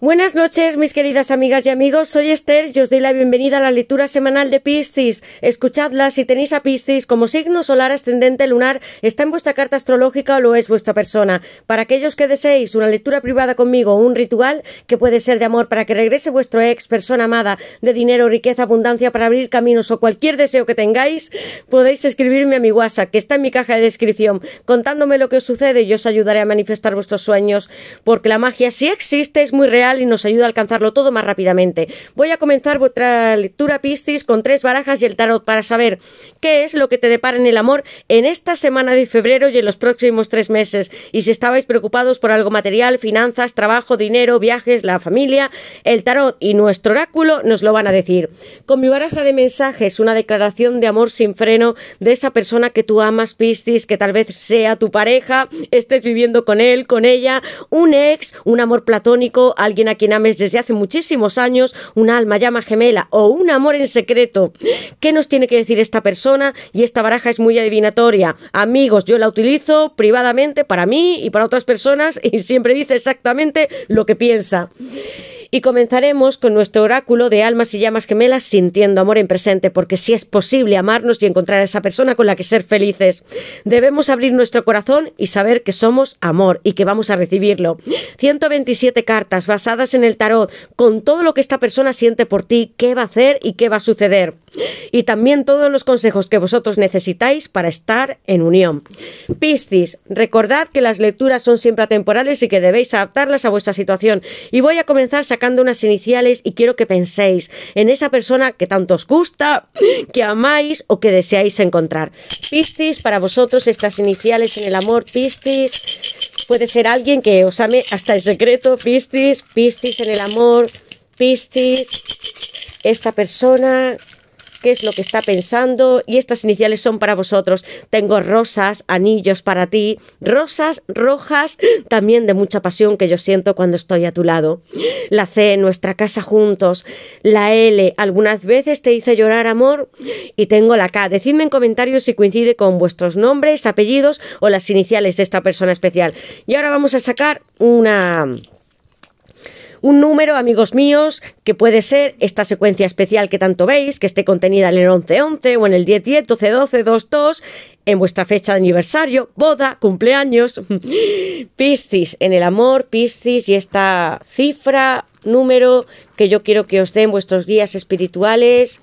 Buenas noches, mis queridas amigas y amigos. Soy Esther y os doy la bienvenida a la lectura semanal de Piscis. Escuchadla si tenéis a Piscis como signo solar ascendente lunar, está en vuestra carta astrológica o lo es vuestra persona. Para aquellos que deseéis una lectura privada conmigo o un ritual, que puede ser de amor para que regrese vuestro ex, persona amada, de dinero, riqueza, abundancia para abrir caminos o cualquier deseo que tengáis, podéis escribirme a mi WhatsApp, que está en mi caja de descripción, contándome lo que os sucede y os ayudaré a manifestar vuestros sueños, porque la magia sí existe, es muy real y nos ayuda a alcanzarlo todo más rápidamente. Voy a comenzar vuestra lectura Piscis con tres barajas y el tarot para saber qué es lo que te depara en el amor en esta semana de febrero y en los próximos tres meses. Y si estabais preocupados por algo material, finanzas, trabajo, dinero, viajes, la familia, el tarot y nuestro oráculo nos lo van a decir. Con mi baraja de mensajes, una declaración de amor sin freno de esa persona que tú amas, Piscis, que tal vez sea tu pareja, estés viviendo con él, con ella, un ex, un amor platónico, alguien alguien a quien ames desde hace muchísimos años, un alma llama gemela o un amor en secreto. ¿Qué nos tiene que decir esta persona? Y esta baraja es muy adivinatoria. Amigos, yo la utilizo privadamente para mí y para otras personas y siempre dice exactamente lo que piensa. Y comenzaremos con nuestro oráculo de almas y llamas gemelas sintiendo amor en presente, porque si es posible amarnos y encontrar a esa persona con la que ser felices. Debemos abrir nuestro corazón y saber que somos amor y que vamos a recibirlo. 127 cartas basadas en el tarot, con todo lo que esta persona siente por ti, qué va a hacer y qué va a suceder. Y también todos los consejos que vosotros necesitáis para estar en unión. Piscis, recordad que las lecturas son siempre atemporales y que debéis adaptarlas a vuestra situación. Y voy a comenzar sacando unas iniciales y quiero que penséis en esa persona que tanto os gusta, que amáis o que deseáis encontrar. Piscis, para vosotros estas iniciales en el amor, Piscis, puede ser alguien que os ame hasta el secreto, Piscis, Piscis en el amor, Piscis, esta persona qué es lo que está pensando y estas iniciales son para vosotros. Tengo rosas, anillos para ti, rosas rojas, también de mucha pasión que yo siento cuando estoy a tu lado. La C, nuestra casa juntos. La L, algunas veces te hice llorar amor. Y tengo la K. Decidme en comentarios si coincide con vuestros nombres, apellidos o las iniciales de esta persona especial. Y ahora vamos a sacar una un número, amigos míos, que puede ser esta secuencia especial que tanto veis, que esté contenida en el 1111 -11, o en el 1010, 1212, 22, en vuestra fecha de aniversario, boda, cumpleaños. Piscis, en el amor, Piscis y esta cifra, número que yo quiero que os den vuestros guías espirituales.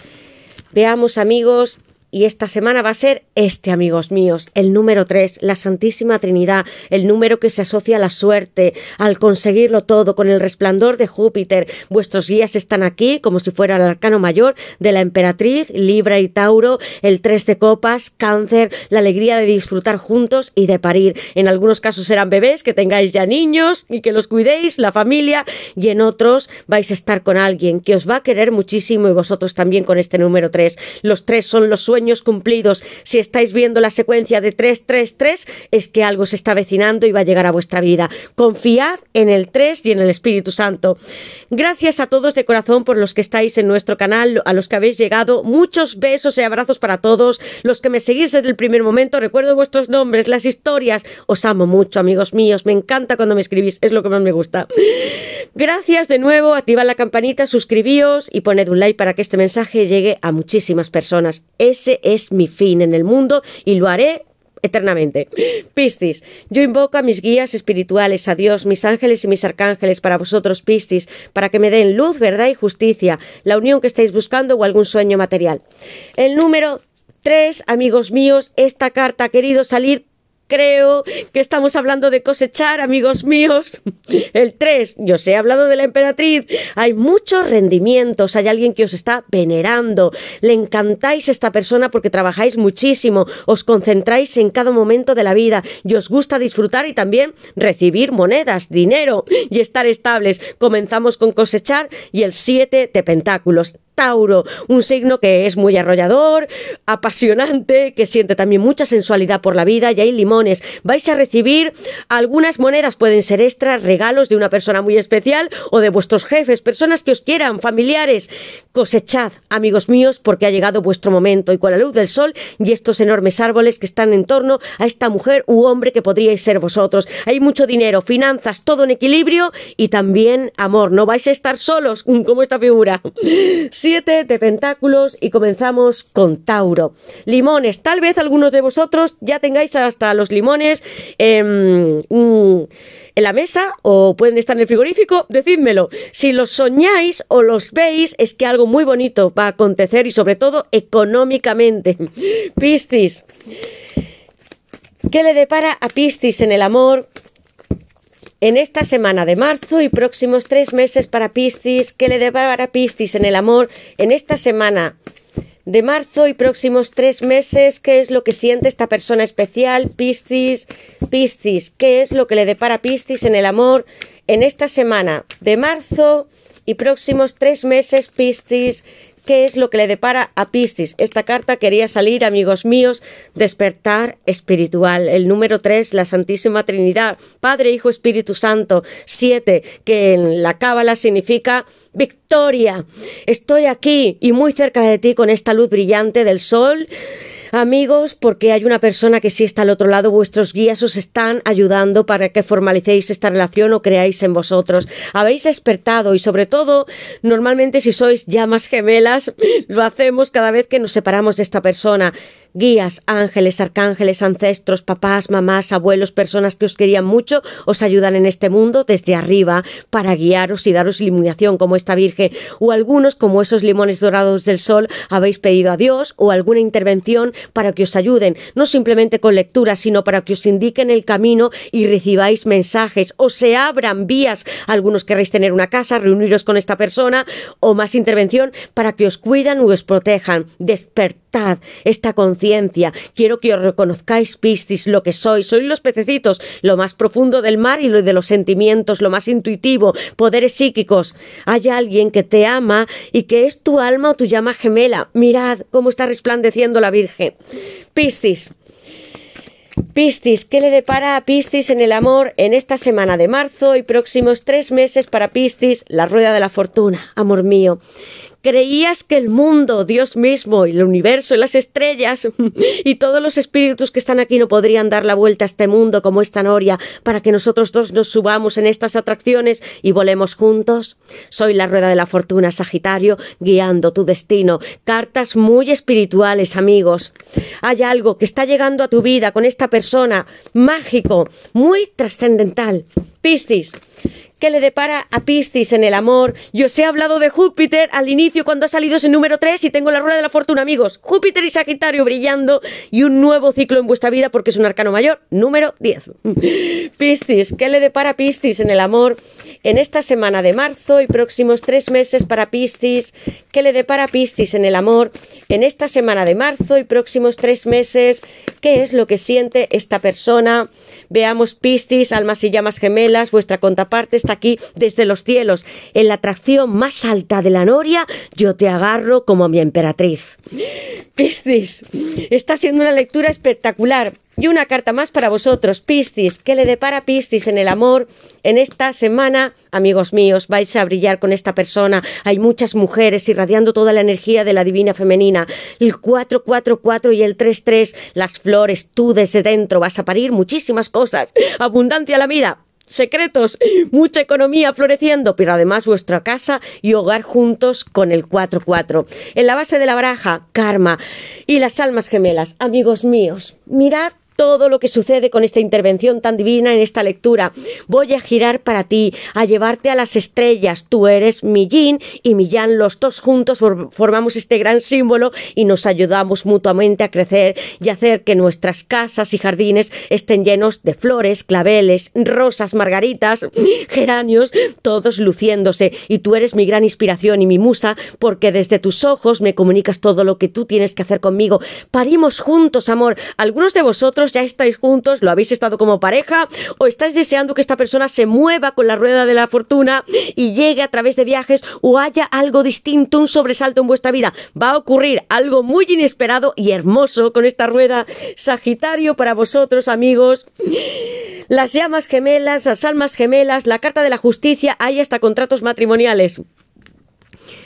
Veamos, amigos, y esta semana va a ser este, amigos míos, el número 3, la Santísima Trinidad, el número que se asocia a la suerte, al conseguirlo todo con el resplandor de Júpiter. Vuestros guías están aquí como si fuera el arcano mayor de la emperatriz, Libra y Tauro, el 3 de copas, cáncer, la alegría de disfrutar juntos y de parir. En algunos casos serán bebés, que tengáis ya niños y que los cuidéis, la familia, y en otros vais a estar con alguien que os va a querer muchísimo y vosotros también con este número 3. Los tres son los sueños cumplidos. Si estáis viendo la secuencia de 333, es que algo se está vecinando y va a llegar a vuestra vida. Confiad en el 3 y en el Espíritu Santo. Gracias a todos de corazón por los que estáis en nuestro canal, a los que habéis llegado. Muchos besos y abrazos para todos. Los que me seguís desde el primer momento, recuerdo vuestros nombres, las historias. Os amo mucho, amigos míos. Me encanta cuando me escribís, es lo que más me gusta. Gracias de nuevo, activad la campanita, suscribíos y poned un like para que este mensaje llegue a muchísimas personas. Ese es mi fin en el mundo y lo haré eternamente. Piscis, yo invoco a mis guías espirituales, a Dios, mis ángeles y mis arcángeles para vosotros, Piscis, para que me den luz, verdad y justicia, la unión que estáis buscando o algún sueño material. El número 3, amigos míos, esta carta ha querido salir creo que estamos hablando de cosechar, amigos míos. El 3, yo os he hablado de la emperatriz. Hay muchos rendimientos, hay alguien que os está venerando, le encantáis a esta persona porque trabajáis muchísimo, os concentráis en cada momento de la vida y os gusta disfrutar y también recibir monedas, dinero y estar estables. Comenzamos con cosechar y el 7 de pentáculos un signo que es muy arrollador, apasionante, que siente también mucha sensualidad por la vida y hay limones. Vais a recibir algunas monedas, pueden ser extras, regalos de una persona muy especial o de vuestros jefes, personas que os quieran, familiares. Cosechad, amigos míos, porque ha llegado vuestro momento y con la luz del sol y estos enormes árboles que están en torno a esta mujer u hombre que podríais ser vosotros. Hay mucho dinero, finanzas, todo en equilibrio y también amor. No vais a estar solos, como esta figura. Sí, de Pentáculos y comenzamos con Tauro. Limones, tal vez algunos de vosotros ya tengáis hasta los limones em, mm, en la mesa o pueden estar en el frigorífico, decídmelo. Si los soñáis o los veis, es que algo muy bonito va a acontecer y sobre todo económicamente. Piscis. ¿Qué le depara a Piscis en el amor? En esta semana de marzo y próximos tres meses para Piscis, ¿qué le depara Piscis en el amor? En esta semana de marzo y próximos tres meses, ¿qué es lo que siente esta persona especial? Piscis, Piscis, ¿qué es lo que le depara Piscis en el amor? En esta semana de marzo y próximos tres meses, Piscis, qué es lo que le depara a Piscis. Esta carta quería salir, amigos míos, despertar espiritual. El número 3, la Santísima Trinidad, Padre, Hijo, Espíritu Santo. 7, que en la Cábala significa victoria. Estoy aquí y muy cerca de ti con esta luz brillante del sol Amigos, porque hay una persona que sí está al otro lado, vuestros guías os están ayudando para que formalicéis esta relación o creáis en vosotros. Habéis despertado y sobre todo, normalmente si sois llamas gemelas, lo hacemos cada vez que nos separamos de esta persona guías, ángeles, arcángeles, ancestros, papás, mamás, abuelos, personas que os querían mucho, os ayudan en este mundo desde arriba para guiaros y daros iluminación como esta Virgen, o algunos como esos limones dorados del sol habéis pedido a Dios, o alguna intervención para que os ayuden, no simplemente con lectura, sino para que os indiquen el camino y recibáis mensajes, o se abran vías, algunos querréis tener una casa, reuniros con esta persona, o más intervención para que os cuidan o os protejan, despertar esta conciencia, quiero que os reconozcáis Piscis lo que sois, sois los pececitos, lo más profundo del mar y lo de los sentimientos, lo más intuitivo, poderes psíquicos. Hay alguien que te ama y que es tu alma o tu llama gemela. Mirad cómo está resplandeciendo la Virgen. Piscis, Piscis, ¿qué le depara a Piscis en el amor en esta semana de marzo y próximos tres meses para Piscis? La rueda de la fortuna, amor mío. Creías que el mundo, Dios mismo, y el universo, y las estrellas y todos los espíritus que están aquí no podrían dar la vuelta a este mundo como esta noria para que nosotros dos nos subamos en estas atracciones y volemos juntos. Soy la rueda de la fortuna, Sagitario, guiando tu destino. Cartas muy espirituales, amigos. Hay algo que está llegando a tu vida con esta persona, mágico, muy trascendental. Piscis, ¿Qué le depara a Piscis en el amor. Yo os he hablado de Júpiter al inicio cuando ha salido ese número 3 y tengo la rueda de la fortuna, amigos. Júpiter y Sagitario brillando y un nuevo ciclo en vuestra vida porque es un arcano mayor, número 10. Piscis, ¿qué le depara a Piscis en el amor en esta semana de marzo y próximos tres meses para Piscis? ¿Qué le depara a Piscis en el amor en esta semana de marzo y próximos tres meses? ¿Qué es lo que siente esta persona? Veamos Piscis, almas y llamas gemelas, vuestra contraparte está aquí desde los cielos. En la atracción más alta de la noria, yo te agarro como a mi emperatriz. Piscis, está siendo una lectura espectacular. Y una carta más para vosotros, Piscis. ¿Qué le depara Piscis en el amor? En esta semana, amigos míos, vais a brillar con esta persona. Hay muchas mujeres irradiando toda la energía de la divina femenina. El 444 y el 33, las flores, tú desde dentro vas a parir muchísimas cosas. Abundancia a la vida secretos, mucha economía floreciendo, pero además vuestra casa y hogar juntos con el 4-4. En la base de la baraja, karma y las almas gemelas. Amigos míos, mirad todo lo que sucede con esta intervención tan divina en esta lectura. Voy a girar para ti, a llevarte a las estrellas. Tú eres mi yin y mi yang. Los dos juntos formamos este gran símbolo y nos ayudamos mutuamente a crecer y hacer que nuestras casas y jardines estén llenos de flores, claveles, rosas, margaritas, geranios, todos luciéndose. Y tú eres mi gran inspiración y mi musa porque desde tus ojos me comunicas todo lo que tú tienes que hacer conmigo. Parimos juntos, amor. Algunos de vosotros ya estáis juntos, lo habéis estado como pareja, o estáis deseando que esta persona se mueva con la rueda de la fortuna y llegue a través de viajes o haya algo distinto, un sobresalto en vuestra vida. Va a ocurrir algo muy inesperado y hermoso con esta rueda Sagitario para vosotros, amigos. Las llamas gemelas, las almas gemelas, la carta de la justicia, hay hasta contratos matrimoniales.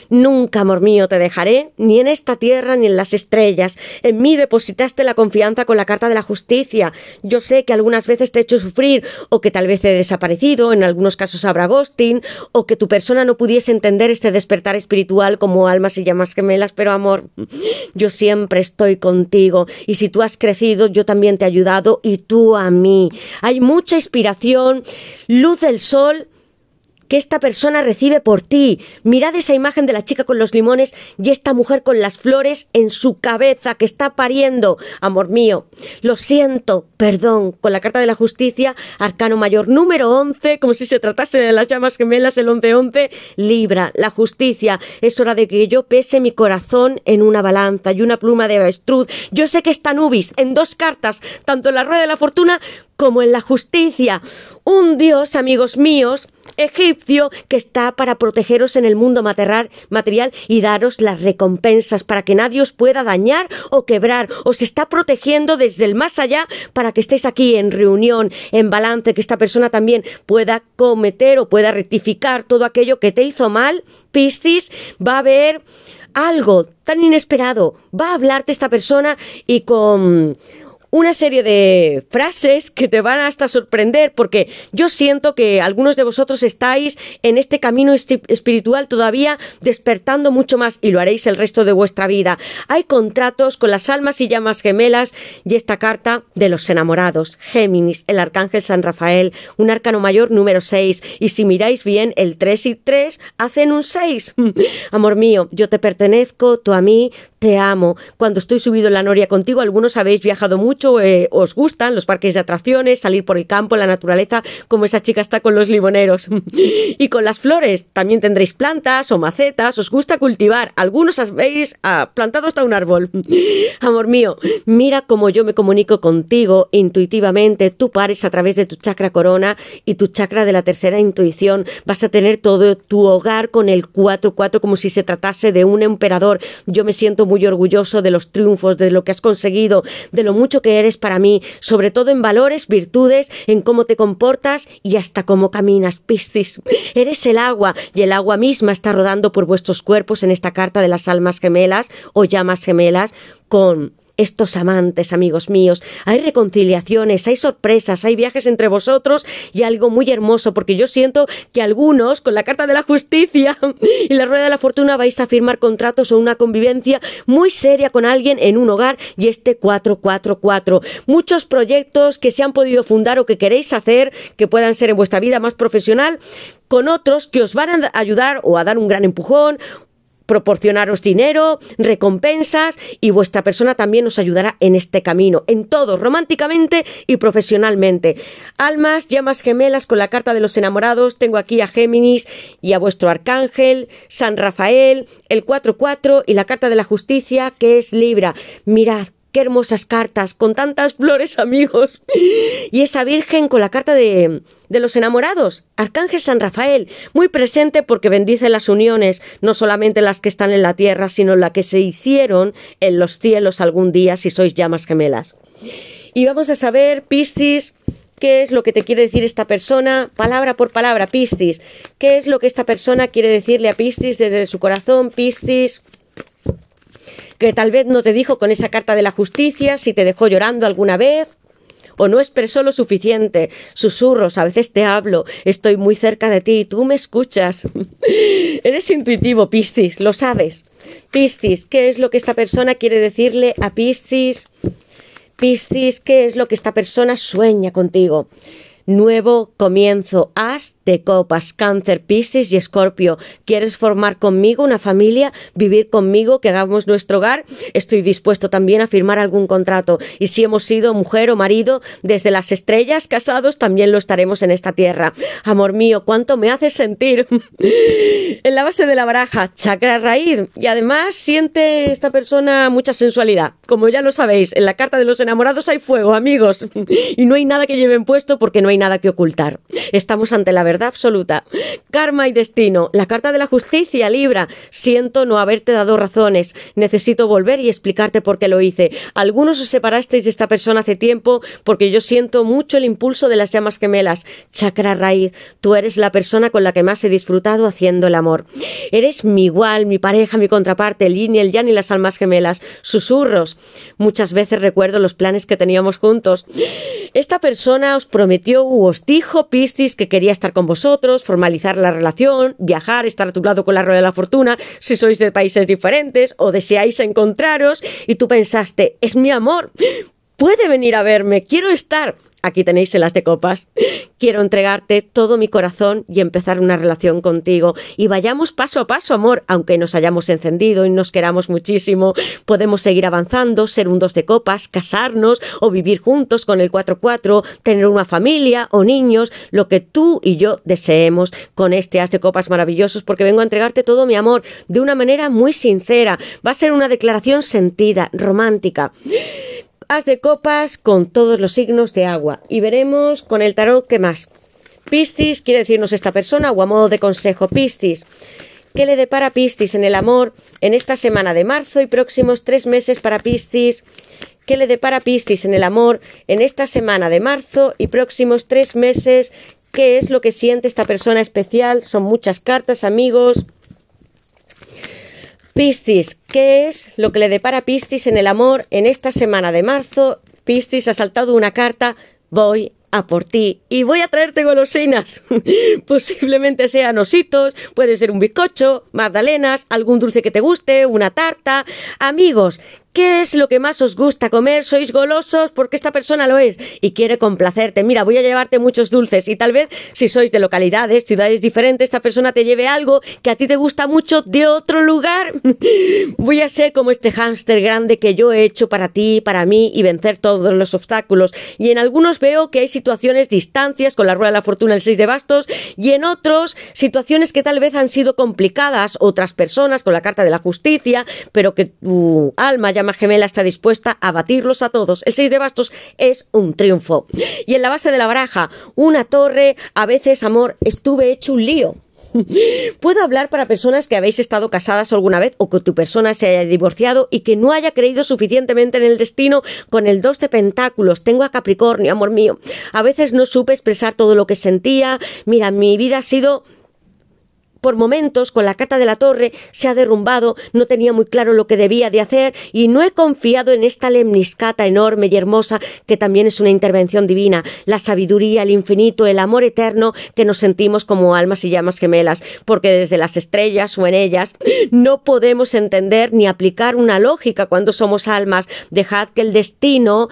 Nunca, amor mío, te dejaré, ni en esta tierra ni en las estrellas. En mí depositaste la confianza con la carta de la justicia. Yo sé que algunas veces te he hecho sufrir, o que tal vez he desaparecido, en algunos casos habrá ghosting, o que tu persona no pudiese entender este despertar espiritual como almas y llamas gemelas, pero amor, yo siempre estoy contigo, y si tú has crecido, yo también te he ayudado, y tú a mí. Hay mucha inspiración, luz del sol, que esta persona recibe por ti. Mirad esa imagen de la chica con los limones y esta mujer con las flores en su cabeza que está pariendo. Amor mío, lo siento, perdón. Con la Carta de la Justicia, Arcano Mayor número 11, como si se tratase de las llamas gemelas, el 11-11, Libra, la justicia. Es hora de que yo pese mi corazón en una balanza y una pluma de avestruz. Yo sé que esta Nubis en dos cartas, tanto la Rueda de la Fortuna como en la justicia. Un Dios, amigos míos, egipcio que está para protegeros en el mundo material y daros las recompensas para que nadie os pueda dañar o quebrar. Os está protegiendo desde el más allá para que estéis aquí en reunión, en balance, que esta persona también pueda cometer o pueda rectificar todo aquello que te hizo mal. Piscis va a haber algo tan inesperado. Va a hablarte esta persona y con una serie de frases que te van hasta sorprender porque yo siento que algunos de vosotros estáis en este camino espiritual todavía despertando mucho más y lo haréis el resto de vuestra vida. Hay contratos con las almas y llamas gemelas y esta carta de los enamorados. Géminis, el arcángel San Rafael, un arcano mayor número 6 y si miráis bien el 3 y 3 hacen un 6. Amor mío, yo te pertenezco, tú a mí, te amo, cuando estoy subido en la noria contigo, algunos habéis viajado mucho, eh, os gustan los parques de atracciones, salir por el campo, la naturaleza, como esa chica está con los limoneros. y con las flores, también tendréis plantas o macetas, os gusta cultivar, algunos habéis ah, plantado hasta un árbol. Amor mío, mira cómo yo me comunico contigo intuitivamente, tú pares a través de tu chakra corona y tu chakra de la tercera intuición, vas a tener todo tu hogar con el 4-4 como si se tratase de un emperador. Yo me siento muy muy orgulloso de los triunfos, de lo que has conseguido, de lo mucho que eres para mí, sobre todo en valores, virtudes, en cómo te comportas y hasta cómo caminas, Piscis. Eres el agua y el agua misma está rodando por vuestros cuerpos en esta carta de las almas gemelas o llamas gemelas con estos amantes, amigos míos. Hay reconciliaciones, hay sorpresas, hay viajes entre vosotros y algo muy hermoso, porque yo siento que algunos con la Carta de la Justicia y la Rueda de la Fortuna vais a firmar contratos o una convivencia muy seria con alguien en un hogar y este 444. Muchos proyectos que se han podido fundar o que queréis hacer, que puedan ser en vuestra vida más profesional, con otros que os van a ayudar o a dar un gran empujón proporcionaros dinero, recompensas y vuestra persona también os ayudará en este camino, en todo, románticamente y profesionalmente. Almas, llamas gemelas con la carta de los enamorados, tengo aquí a Géminis y a vuestro arcángel, San Rafael, el 4-4 y la carta de la justicia que es Libra. Mirad, qué hermosas cartas, con tantas flores, amigos. Y esa Virgen con la carta de, de los enamorados, Arcángel San Rafael, muy presente porque bendice las uniones, no solamente las que están en la tierra, sino las que se hicieron en los cielos algún día si sois llamas gemelas. Y vamos a saber, Piscis, qué es lo que te quiere decir esta persona, palabra por palabra, Piscis, qué es lo que esta persona quiere decirle a Piscis desde su corazón, Piscis que tal vez no te dijo con esa carta de la justicia, si te dejó llorando alguna vez, o no expresó lo suficiente. Susurros, a veces te hablo, estoy muy cerca de ti, tú me escuchas. Eres intuitivo, Piscis, lo sabes. Piscis, ¿qué es lo que esta persona quiere decirle a Piscis? Piscis, ¿qué es lo que esta persona sueña contigo? Nuevo comienzo, as de copas, cáncer, piscis y escorpio. ¿Quieres formar conmigo una familia? ¿Vivir conmigo? ¿Que hagamos nuestro hogar? Estoy dispuesto también a firmar algún contrato. Y si hemos sido mujer o marido, desde las estrellas casados también lo estaremos en esta tierra. Amor mío, ¿cuánto me haces sentir? en la base de la baraja, chakra raíz. Y además siente esta persona mucha sensualidad. Como ya lo sabéis, en la carta de los enamorados hay fuego, amigos. y no hay nada que lleven puesto porque no hay nada que ocultar. Estamos ante la verdad absoluta. Karma y destino. La carta de la justicia, Libra. Siento no haberte dado razones. Necesito volver y explicarte por qué lo hice. Algunos os separasteis de esta persona hace tiempo porque yo siento mucho el impulso de las llamas gemelas. Chakra raíz. Tú eres la persona con la que más he disfrutado haciendo el amor. Eres mi igual, mi pareja, mi contraparte, el yin el yang y las almas gemelas. Susurros. Muchas veces recuerdo los planes que teníamos juntos. Esta persona os prometió u os dijo, Piscis, que quería estar con vosotros, formalizar la relación, viajar, estar a tu lado con la rueda de la fortuna, si sois de países diferentes o deseáis encontraros, y tú pensaste, es mi amor, puede venir a verme, quiero estar. Aquí tenéis elas de copas quiero entregarte todo mi corazón y empezar una relación contigo. Y vayamos paso a paso, amor, aunque nos hayamos encendido y nos queramos muchísimo, podemos seguir avanzando, ser un dos de copas, casarnos o vivir juntos con el 4-4, tener una familia o niños, lo que tú y yo deseemos con este as de copas maravillosos, porque vengo a entregarte todo mi amor de una manera muy sincera. Va a ser una declaración sentida, romántica. Haz de copas con todos los signos de agua. Y veremos con el tarot qué más. Piscis, quiere decirnos esta persona, o a modo de consejo, Piscis. ¿Qué le depara Piscis en el amor en esta semana de marzo y próximos tres meses para Piscis? ¿Qué le depara Piscis en el amor en esta semana de marzo y próximos tres meses? ¿Qué es lo que siente esta persona especial? Son muchas cartas, amigos. Piscis, ¿qué es lo que le depara Pistis Piscis en el amor en esta semana de marzo? Piscis ha saltado una carta, voy a por ti y voy a traerte golosinas. Posiblemente sean ositos, puede ser un bizcocho, magdalenas, algún dulce que te guste, una tarta. Amigos, ¿Qué es lo que más os gusta comer? ¿Sois golosos? Porque esta persona lo es y quiere complacerte. Mira, voy a llevarte muchos dulces y tal vez si sois de localidades, ciudades diferentes, esta persona te lleve algo que a ti te gusta mucho de otro lugar. voy a ser como este hámster grande que yo he hecho para ti, para mí y vencer todos los obstáculos. Y en algunos veo que hay situaciones, distancias con la rueda de la fortuna el 6 de bastos y en otros situaciones que tal vez han sido complicadas, otras personas con la carta de la justicia, pero que tu alma ya gemela está dispuesta a batirlos a todos. El 6 de bastos es un triunfo. Y en la base de la baraja, una torre, a veces, amor, estuve hecho un lío. Puedo hablar para personas que habéis estado casadas alguna vez o que tu persona se haya divorciado y que no haya creído suficientemente en el destino con el 2 de pentáculos. Tengo a Capricornio, amor mío. A veces no supe expresar todo lo que sentía. Mira, mi vida ha sido por momentos con la cata de la torre se ha derrumbado, no tenía muy claro lo que debía de hacer y no he confiado en esta lemniscata enorme y hermosa que también es una intervención divina, la sabiduría, el infinito, el amor eterno que nos sentimos como almas y llamas gemelas, porque desde las estrellas o en ellas no podemos entender ni aplicar una lógica cuando somos almas. Dejad que el destino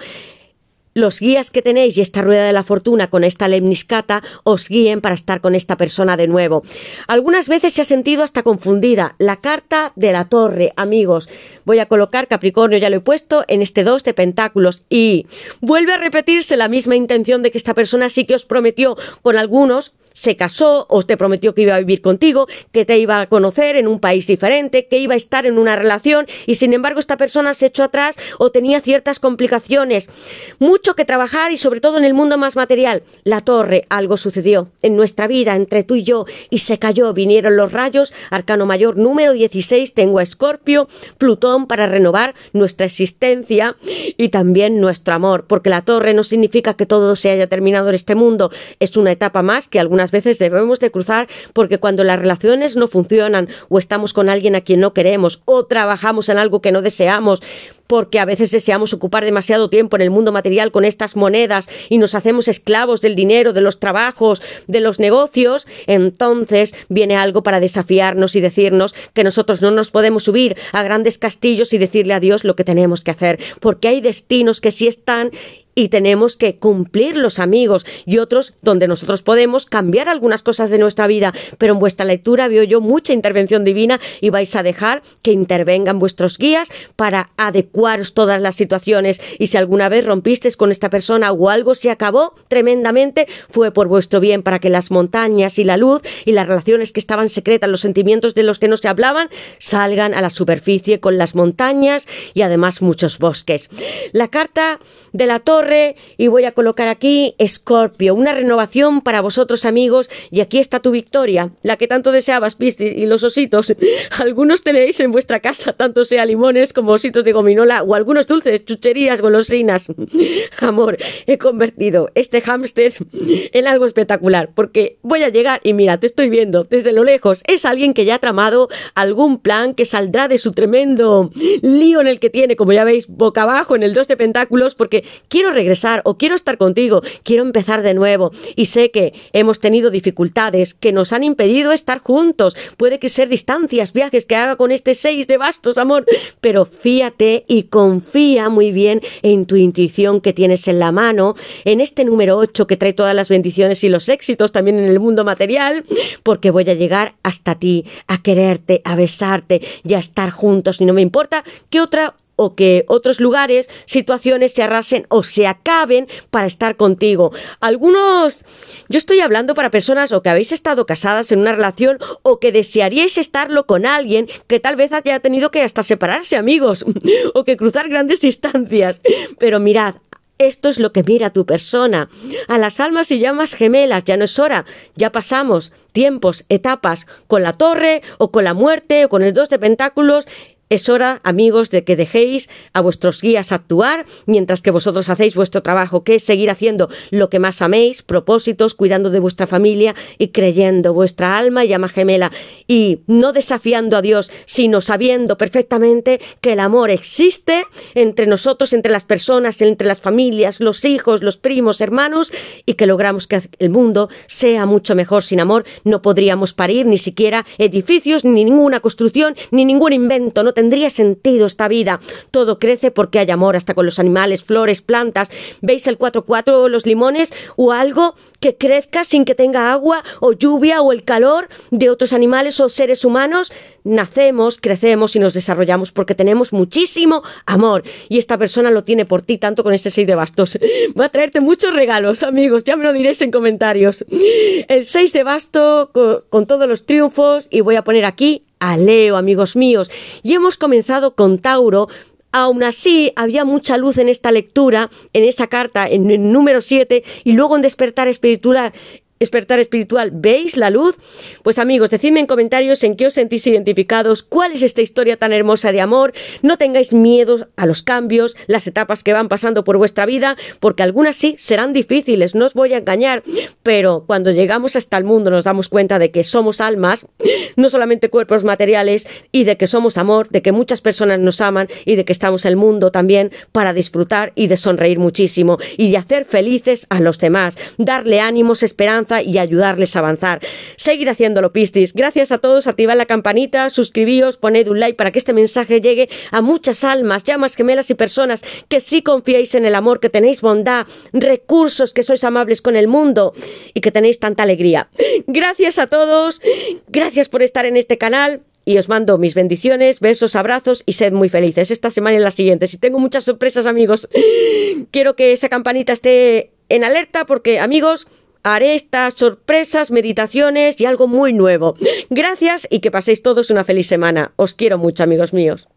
los guías que tenéis y esta rueda de la fortuna con esta lemniscata os guíen para estar con esta persona de nuevo. Algunas veces se ha sentido hasta confundida. La carta de la torre, amigos. Voy a colocar Capricornio, ya lo he puesto, en este 2 de pentáculos y vuelve a repetirse la misma intención de que esta persona sí que os prometió con algunos se casó, os te prometió que iba a vivir contigo, que te iba a conocer en un país diferente, que iba a estar en una relación y sin embargo esta persona se echó atrás o tenía ciertas complicaciones. Mucho que trabajar y sobre todo en el mundo más material. La torre, algo sucedió en nuestra vida entre tú y yo y se cayó, vinieron los rayos, arcano mayor número 16, tengo a Escorpio, Plutón para renovar nuestra existencia y también nuestro amor, porque la torre no significa que todo se haya terminado en este mundo, es una etapa más que algunas las veces debemos de cruzar porque cuando las relaciones no funcionan o estamos con alguien a quien no queremos o trabajamos en algo que no deseamos, porque a veces deseamos ocupar demasiado tiempo en el mundo material con estas monedas y nos hacemos esclavos del dinero, de los trabajos, de los negocios, entonces viene algo para desafiarnos y decirnos que nosotros no nos podemos subir a grandes castillos y decirle a Dios lo que tenemos que hacer, porque hay destinos que sí están y tenemos que cumplirlos, amigos, y otros donde nosotros podemos cambiar algunas cosas de nuestra vida. Pero en vuestra lectura veo yo mucha intervención divina y vais a dejar que intervengan vuestros guías para adecuar todas las situaciones y si alguna vez rompisteis con esta persona o algo se acabó tremendamente, fue por vuestro bien para que las montañas y la luz y las relaciones que estaban secretas, los sentimientos de los que no se hablaban, salgan a la superficie con las montañas y además muchos bosques. La carta de la torre y voy a colocar aquí Escorpio, una renovación para vosotros amigos y aquí está tu victoria, la que tanto deseabas, Piscis y los ositos. Algunos tenéis en vuestra casa tanto sea limones como ositos de gominón o algunos dulces, chucherías, golosinas. Amor, he convertido este hámster en algo espectacular, porque voy a llegar y mira, te estoy viendo desde lo lejos. Es alguien que ya ha tramado algún plan que saldrá de su tremendo lío en el que tiene, como ya veis, boca abajo en el 2 de pentáculos, porque quiero regresar o quiero estar contigo, quiero empezar de nuevo y sé que hemos tenido dificultades que nos han impedido estar juntos. Puede que ser distancias, viajes que haga con este 6 de bastos, amor, pero fíjate y y confía muy bien en tu intuición que tienes en la mano, en este número 8 que trae todas las bendiciones y los éxitos también en el mundo material, porque voy a llegar hasta ti, a quererte, a besarte y a estar juntos y no me importa qué otra o que otros lugares, situaciones se arrasen o se acaben para estar contigo. Algunos, yo estoy hablando para personas o que habéis estado casadas en una relación o que desearíais estarlo con alguien que tal vez haya tenido que hasta separarse amigos o que cruzar grandes distancias. Pero mirad, esto es lo que mira tu persona. A las almas y llamas gemelas ya no es hora, ya pasamos tiempos, etapas, con la torre o con la muerte o con el dos de pentáculos es hora, amigos, de que dejéis a vuestros guías actuar mientras que vosotros hacéis vuestro trabajo, que es seguir haciendo lo que más améis, propósitos, cuidando de vuestra familia y creyendo vuestra alma y llama gemela y no desafiando a Dios, sino sabiendo perfectamente que el amor existe entre nosotros, entre las personas, entre las familias, los hijos, los primos, hermanos y que logramos que el mundo sea mucho mejor. Sin amor no podríamos parir ni siquiera edificios, ni ninguna construcción, ni ningún invento tendría sentido esta vida. Todo crece porque hay amor, hasta con los animales, flores, plantas. ¿Veis el 4-4, los limones o algo que crezca sin que tenga agua o lluvia o el calor de otros animales o seres humanos? Nacemos, crecemos y nos desarrollamos porque tenemos muchísimo amor. Y esta persona lo tiene por ti, tanto con este 6 de bastos. Va a traerte muchos regalos, amigos. Ya me lo diréis en comentarios. El 6 de basto con todos los triunfos y voy a poner aquí a Leo, amigos míos. Y hemos comenzado con Tauro, Aún así, había mucha luz en esta lectura, en esa carta, en el número 7, y luego en Despertar Espiritual, despertar espiritual, ¿veis la luz? Pues amigos, decidme en comentarios en qué os sentís identificados, cuál es esta historia tan hermosa de amor, no tengáis miedo a los cambios, las etapas que van pasando por vuestra vida, porque algunas sí serán difíciles, no os voy a engañar, pero cuando llegamos hasta el mundo nos damos cuenta de que somos almas, no solamente cuerpos materiales, y de que somos amor, de que muchas personas nos aman y de que estamos en el mundo también para disfrutar y de sonreír muchísimo y de hacer felices a los demás, darle ánimos, esperanza, y ayudarles a avanzar. Seguid haciéndolo, Pistis. Gracias a todos, activad la campanita, suscribíos, poned un like para que este mensaje llegue a muchas almas, llamas gemelas y personas que sí confiéis en el amor, que tenéis bondad, recursos, que sois amables con el mundo y que tenéis tanta alegría. Gracias a todos, gracias por estar en este canal y os mando mis bendiciones, besos, abrazos y sed muy felices esta semana y la siguiente... ...si tengo muchas sorpresas, amigos. Quiero que esa campanita esté en alerta porque, amigos, haré estas sorpresas, meditaciones y algo muy nuevo. Gracias y que paséis todos una feliz semana. Os quiero mucho, amigos míos.